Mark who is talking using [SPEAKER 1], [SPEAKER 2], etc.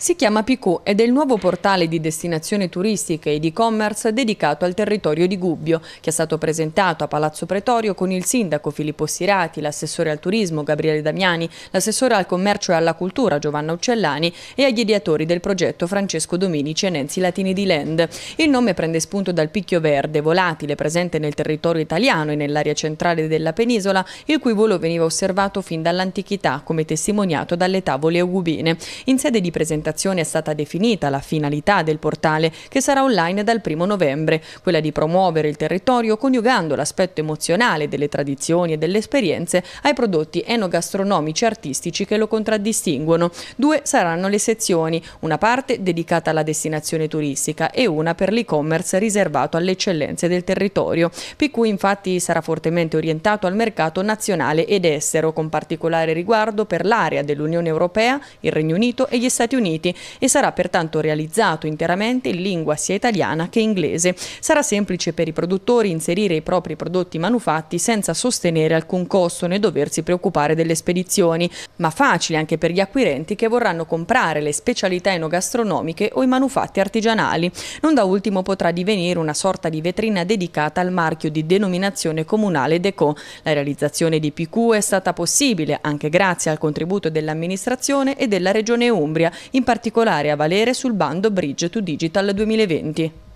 [SPEAKER 1] Si chiama Picù ed è il nuovo portale di destinazione turistica ed e-commerce dedicato al territorio di Gubbio, che è stato presentato a Palazzo Pretorio con il sindaco Filippo Sirati, l'assessore al turismo Gabriele Damiani, l'assessore al commercio e alla cultura Giovanna Uccellani e agli ideatori del progetto Francesco Dominici e Nenzi Latini di Land. Il nome prende spunto dal picchio verde, volatile, presente nel territorio italiano e nell'area centrale della penisola, il cui volo veniva osservato fin dall'antichità, come testimoniato dalle tavole augubine. In sede di presentazione comunicazione è stata definita la finalità del portale che sarà online dal 1 novembre, quella di promuovere il territorio coniugando l'aspetto emozionale delle tradizioni e delle esperienze ai prodotti enogastronomici e artistici che lo contraddistinguono. Due saranno le sezioni, una parte dedicata alla destinazione turistica e una per l'e-commerce riservato alle eccellenze del territorio. PQ infatti sarà fortemente orientato al mercato nazionale ed estero con particolare riguardo per l'area dell'Unione Europea, il Regno Unito e gli Stati Uniti Uniti e sarà pertanto realizzato interamente in lingua sia italiana che inglese. Sarà semplice per i produttori inserire i propri prodotti manufatti senza sostenere alcun costo né doversi preoccupare delle spedizioni, ma facile anche per gli acquirenti che vorranno comprare le specialità enogastronomiche o i manufatti artigianali. Non da ultimo potrà divenire una sorta di vetrina dedicata al marchio di denominazione comunale Deco. La realizzazione di PQ è stata possibile anche grazie al contributo dell'amministrazione e della Regione Umbria, in particolare a valere sul bando Bridge to Digital 2020.